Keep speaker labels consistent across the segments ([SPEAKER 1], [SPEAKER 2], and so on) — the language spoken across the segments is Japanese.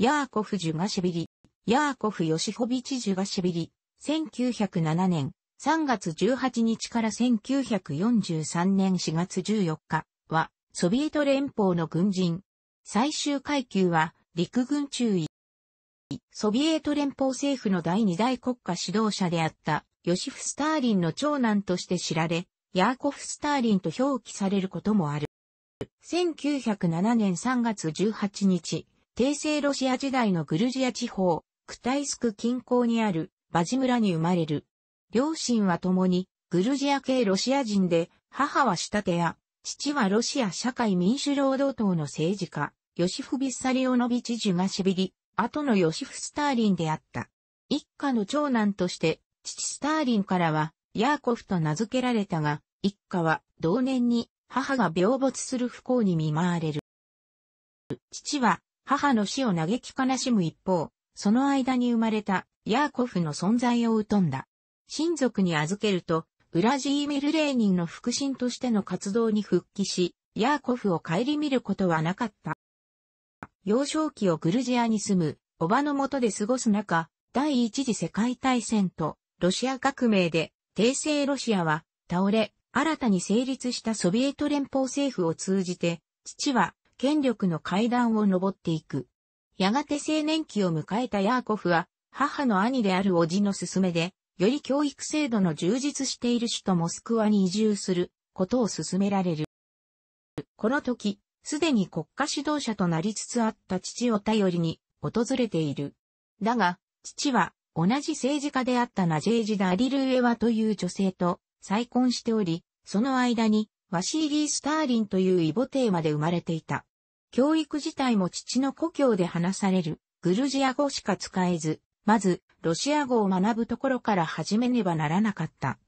[SPEAKER 1] ヤーコフ・ジュガシェビリ、ヤーコフ・ヨシホビチ・ジュガシェビリ、1907年3月18日から1943年4月14日は、ソビエト連邦の軍人。最終階級は、陸軍中尉。ソビエト連邦政府の第二大国家指導者であった、ヨシフ・スターリンの長男として知られ、ヤーコフ・スターリンと表記されることもある。1907年3月18日、帝政ロシア時代のグルジア地方、クタイスク近郊にあるバジ村に生まれる。両親は共にグルジア系ロシア人で、母は仕立て屋、父はロシア社会民主労働党の政治家、ヨシフ・ビッサリオノビチ・ジュガシビリ、後のヨシフ・スターリンであった。一家の長男として、父スターリンからは、ヤーコフと名付けられたが、一家は同年に母が病没する不幸に見舞われる。父は母の死を嘆き悲しむ一方、その間に生まれたヤーコフの存在を疎んだ。親族に預けると、ウラジーミル・レーニンの腹心としての活動に復帰し、ヤーコフを顧みることはなかった。幼少期をグルジアに住む、おばの下で過ごす中、第一次世界大戦とロシア革命で、帝政ロシアは倒れ、新たに成立したソビエト連邦政府を通じて、父は権力の階段を登っていく。やがて青年期を迎えたヤーコフは、母の兄である叔父の勧めで、より教育制度の充実している首都モスクワに移住することを勧められる。この時、すでに国家指導者となりつつあった父を頼りに訪れている。だが、父は同じ政治家であったナジェージ・ダリルエワという女性と再婚しており、その間にワシーリー・スターリンという異母帝まで生まれていた。教育自体も父の故郷で話されるグルジア語しか使えず、まず、ロシア語を学ぶところから始めねばならなかった。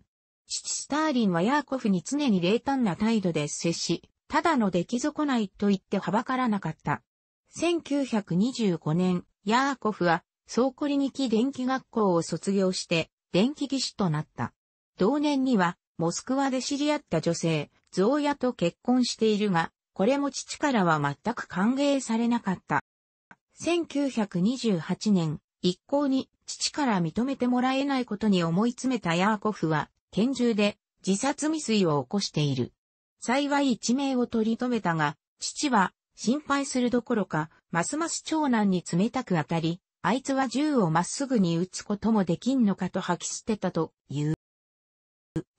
[SPEAKER 1] 父スターリンはヤーコフに常に冷淡な態度で接し、ただの出来損ないと言ってはばからなかった。1925年、ヤーコフは、ソーコリニキ電気学校を卒業して、電気技師となった。同年には、モスクワで知り合った女性、ゾーヤと結婚しているが、これも父からは全く歓迎されなかった。1928年、一向に父から認めてもらえないことに思い詰めたヤーコフは、拳銃で自殺未遂を起こしている。幸い一命を取り留めたが、父は心配するどころか、ますます長男に冷たく当たり、あいつは銃をまっすぐに撃つこともできんのかと吐き捨てたという。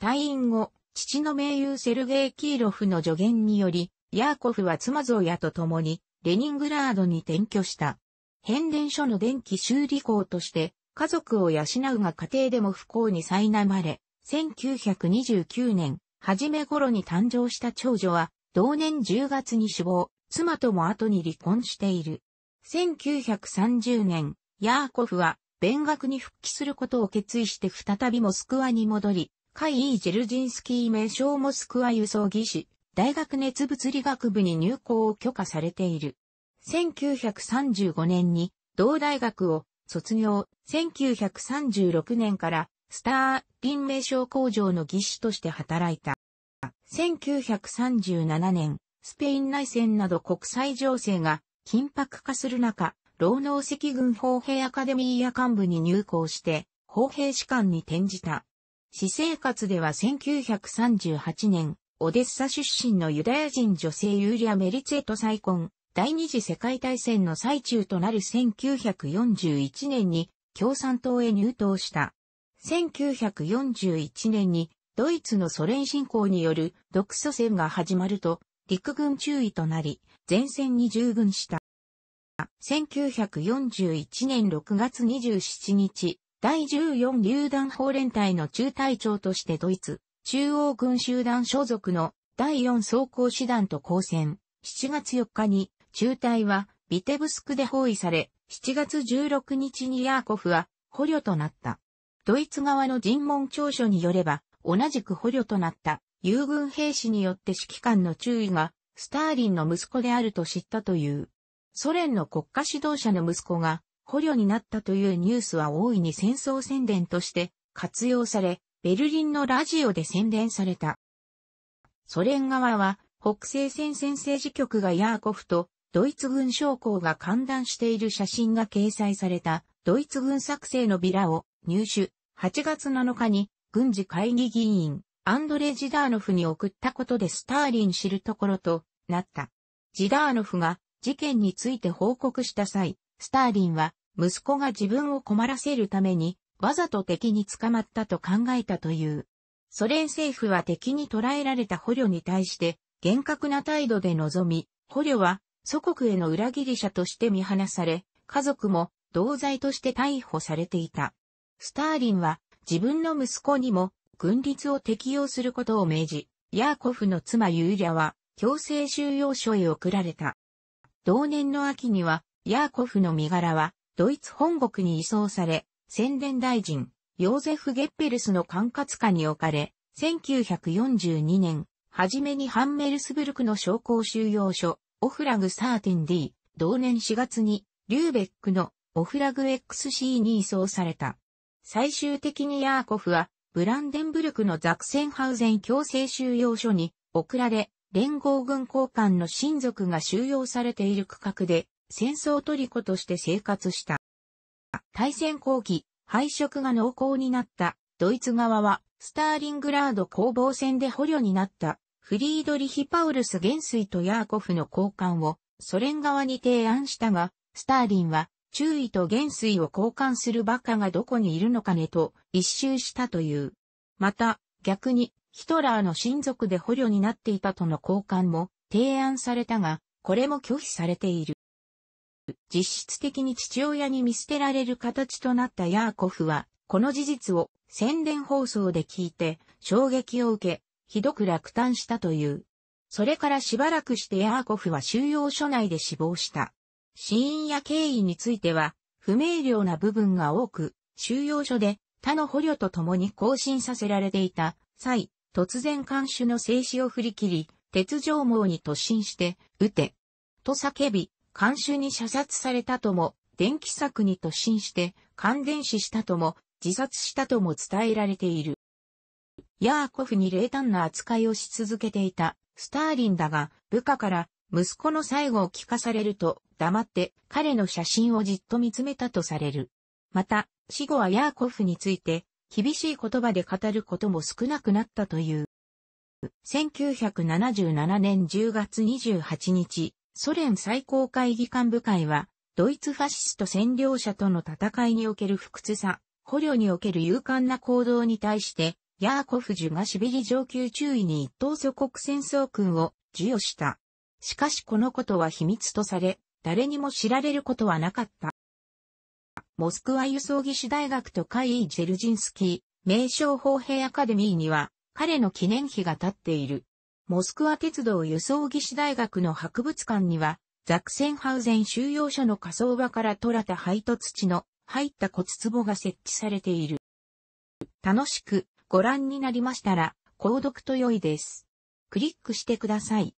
[SPEAKER 1] 退院後、父の名優セルゲイ・キーロフの助言により、ヤーコフは妻ゾヤと共に、レニングラードに転居した。変電所の電気修理工として、家族を養うが家庭でも不幸に苛まれ、1929年、初め頃に誕生した長女は、同年10月に死亡、妻とも後に離婚している。1930年、ヤーコフは、勉学に復帰することを決意して再びモスクワに戻り、カイージェルジンスキー名称モスクワ輸送技師、大学熱物理学部に入校を許可されている。1935年に同大学を卒業、1936年からスターン名賞工場の技師として働いた。1937年、スペイン内戦など国際情勢が緊迫化する中、労農赤軍砲兵アカデミーや幹部に入校して、砲兵士官に転じた。私生活では1938年、オデッサ出身のユダヤ人女性ユーリア・メリツェと再婚、第二次世界大戦の最中となる1941年に共産党へ入党した。1941年にドイツのソ連侵攻による独ソ戦が始まると陸軍中尉となり前線に従軍した。1941年6月27日、第14榴弾砲連隊の中隊長としてドイツ、中央軍集団所属の第4装甲師団と交戦。7月4日に中隊はビテブスクで包囲され、7月16日にヤーコフは捕虜となった。ドイツ側の尋問調書によれば、同じく捕虜となった友軍兵士によって指揮官の注意がスターリンの息子であると知ったという。ソ連の国家指導者の息子が捕虜になったというニュースは大いに戦争宣伝として活用され、ベルリンのラジオで宣伝された。ソ連側は、北西戦線政治局がヤーコフと、ドイツ軍将校が歓談している写真が掲載された、ドイツ軍作成のビラを入手、8月7日に、軍事会議議員、アンドレ・ジダーノフに送ったことでスターリン知るところとなった。ジダーノフが事件について報告した際、スターリンは息子が自分を困らせるためにわざと敵に捕まったと考えたという。ソ連政府は敵に捕らえられた捕虜に対して、厳格な態度で臨み、捕虜は祖国への裏切り者として見放され、家族も同罪として逮捕されていた。スターリンは自分の息子にも軍律を適用することを命じ、ヤーコフの妻ユーリャは強制収容所へ送られた。同年の秋には、ヤーコフの身柄はドイツ本国に移送され、宣伝大臣、ヨーゼフ・ゲッペルスの管轄下に置かれ、1942年、はじめにハンメルスブルクの商工収容所、オフラグ 13D、同年4月に、リューベックのオフラグ XC に移送された。最終的にヤーコフは、ブランデンブルクのザクセンハウゼン強制収容所に送られ、連合軍交換の親族が収容されている区画で、戦争トリコとして生活した。対戦後期、敗色が濃厚になったドイツ側は、スターリングラード攻防戦で捕虜になったフリードリヒ・パウルス元帥とヤーコフの交換をソ連側に提案したが、スターリンは注意と元帥を交換するバカがどこにいるのかねと一周したという。また、逆にヒトラーの親族で捕虜になっていたとの交換も提案されたが、これも拒否されている。実質的に父親に見捨てられる形となったヤーコフは、この事実を宣伝放送で聞いて衝撃を受け、ひどく落胆したという。それからしばらくしてヤーコフは収容所内で死亡した。死因や経緯については、不明瞭な部分が多く、収容所で他の捕虜と共に更新させられていた際、突然監守の制止を振り切り、鉄条網に突進して、撃て、と叫び、監修に射殺されたとも、電気柵に突進して感電死したとも、自殺したとも伝えられている。ヤーコフに冷淡な扱いをし続けていたスターリンだが、部下から息子の最後を聞かされると、黙って彼の写真をじっと見つめたとされる。また、死後はヤーコフについて、厳しい言葉で語ることも少なくなったという。1977年10月28日、ソ連最高会議幹部会は、ドイツファシスト占領者との戦いにおける不屈さ、捕虜における勇敢な行動に対して、ヤーコフジュがシびリ上級注意に一等祖国戦争君を授与した。しかしこのことは秘密とされ、誰にも知られることはなかった。モスクワ輸送技師大学とカイ・ジェルジンスキー、名称砲兵アカデミーには、彼の記念碑が立っている。モスクワ鉄道輸送技師大学の博物館には、ザクセンハウゼン収容所の火葬場から取らた灰と土の入った骨壺が設置されている。楽しくご覧になりましたら、購読と良いです。クリックしてください。